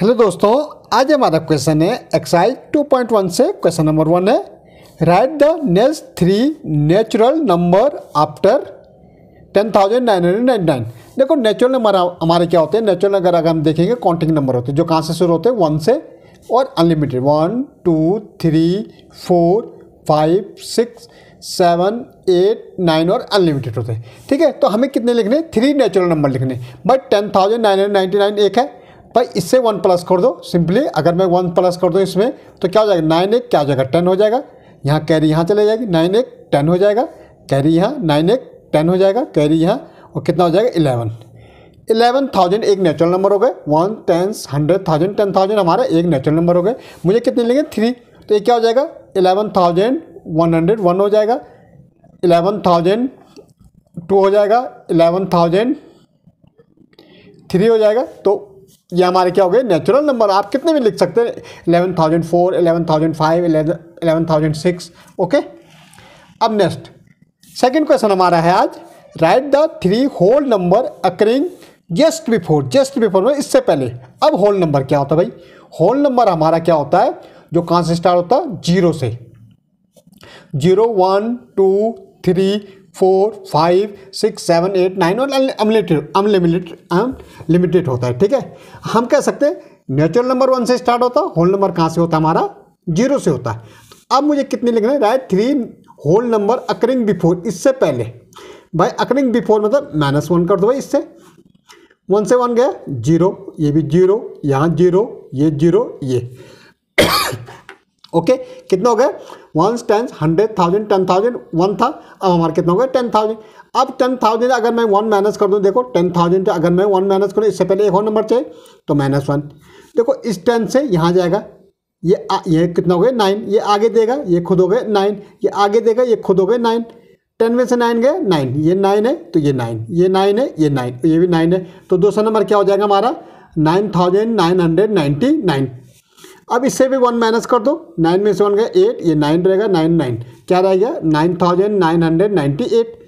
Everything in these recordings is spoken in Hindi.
हेलो दोस्तों आज हमारा क्वेश्चन है एक्साइज 2.1 से क्वेश्चन नंबर वन है write the next three natural number after 10,999 देखो नेचुरल नंबर हमारे क्या होते हैं नेचुरल नंबर अगर हम देखेंगे काउंटिंग नंबर होते हैं जो कहाँ से शुरू होते हैं वन से और unlimited one two three four five six seven eight nine और अनलिमिटेड होते हैं ठीक है तो हमें कितने लिखने थ्री नेचुरल नंबर लिखने but ten thousand nine hundred ninety nine एक है भाई इससे वन प्लस कर दो सिंपली अगर मैं वन प्लस कर दूँ इसमें तो क्या हो जाएगा नाइन एक क्या हो जाएगा टेन हो जाएगा यहाँ कैरी यहाँ चले जाएगी नाइन एक टेन हो जाएगा कैरी यहाँ नाइन एक टेन हो जाएगा कैरी यहाँ और कितना हो जाएगा इलेवन इलेवन थाउजेंड एक नेचुरल नंबर हो गए one tens hundred thousand ten thousand हमारा एक नेचुरल नंबर हो गए मुझे कितने लेंगे थ्री तो ये क्या हो जाएगा eleven thousand one hundred one हो जाएगा इलेवन थाउजेंड टू हो जाएगा इलेवन थाउजेंड थ्री हो जाएगा तो ये हमारे क्या हो गए नेचुरल नंबर आप कितने भी लिख सकते हैं eleven thousand four eleven thousand five eleven thousand six okay अब नेक्स्ट सेकेंड क्वेश्चन हमारा है आज write the three whole number occurring just before just before में इससे पहले अब होल नंबर क्या होता है भाई होल नंबर हमारा क्या होता है जो कहाँ से स्टार्ट होता है जीरो से zero one two three four five six seven eight nine और अनलिमिटेड अनलिमिटेड अनलिमिटेड होता है ठीक है हम कह सकते हैं नेचुरल नंबर वन से स्टार्ट होता है होल नंबर कहाँ से होता है हमारा जीरो से होता है तो अब मुझे कितने लिखना है write three whole number occurring before इससे पहले भाई अकरिंग बिफोर मतलब माइनस वन कर दो भाई इससे वन से वन गया जीरो ये भी जीरो यहाँ जीरो ये जीरो ये ओके कितना हो गया one tens hundred thousand ten thousand one था अब हमारा कितना हो गया टेन थाउजेंड अब टेन थाउजेंड अगर मैं वन माइनस कर दूँ देखो टेन थाउजेंड अगर मैं वन माइनस करूँ इससे पहले एक और नंबर चाहिए तो माइनस वन देखो इस टेन से यहाँ जाएगा ये आ, ये कितना हो गया नाइन ये आगे देगा ये खुद हो गए नाइन ये आगे देगा ये खुद हो गए नाइन टेन में से नाइन गए नाइन ये नाइन है तो ये नाइन ये नाइन है ये नाइन तो ये भी नाइन है तो दूसरा नंबर क्या हो जाएगा हमारा nine thousand nine hundred ninety nine अब इससे भी वन माइनस कर दो नाइन में से वन गया एट ये नाइन रहेगा नाइन नाइन क्या रहेगा nine thousand nine hundred ninety eight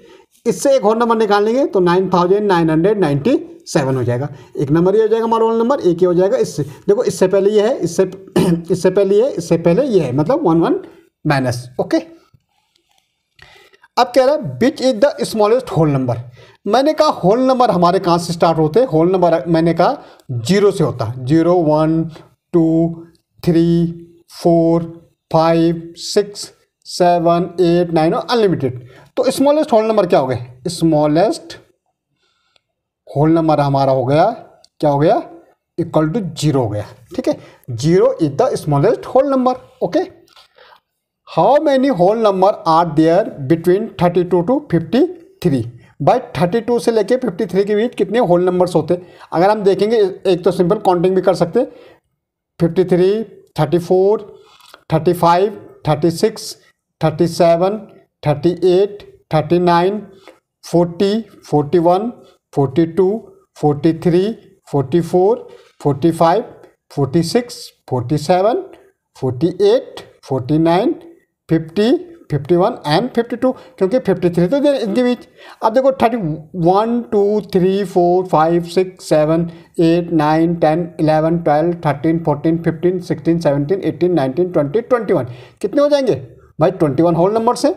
इससे एक और नंबर निकाल लेंगे तो nine thousand nine hundred ninety seven हो जाएगा एक नंबर ये हो जाएगा हमारा रोल नंबर एक ही हो जाएगा इससे देखो इससे पहले ये है इससे इससे पहले ये इससे पहले ये है मतलब वन वन माइनस ओके अब कह रहा है which is the smallest whole number मैंने कहा होल नंबर हमारे कहाँ से स्टार्ट होते हैं होल नंबर मैंने कहा जीरो से होता है zero one two three four five six seven eight nine और अनलिमिटेड तो स्मॉलेस्ट होल नंबर क्या हो गया स्मॉलेस्ट होल नंबर हमारा हो गया क्या हो गया इक्वल टू जीरो हो गया ठीक है zero is the smallest whole number okay how many whole number are there between thirty two to fifty three by thirty two से लेके फिफ्टी थ्री के बीच कितने होल नंबर्स होते हैं अगर हम देखेंगे एक तो सिंपल काउंटिंग भी कर सकते 53, 34, 35, 36, 37, 38, 39, 40, 41, 42, 43, 44, 45, 46, 47, 48, 49, 50, fifty one and fifty two क्योंकि फिफ्टी थ्री तो दे इनके बीच अब देखो thirty one two three four five six seven eight nine ten eleven twelve thirteen fourteen fifteen sixteen seventeen eighteen nineteen twenty twenty one कितने हो जाएंगे भाई ट्वेंटी वन होल नंबर हैं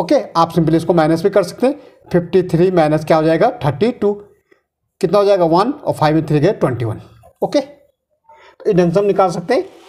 ओके आप सिंपली इसको माइनस भी कर सकते हैं फिफ्टी थ्री माइनस क्या हो जाएगा थर्टी टू कितना हो जाएगा वन और फाइव में थ्री गए ट्वेंटी वन ओके तो ये हम निकाल सकते हैं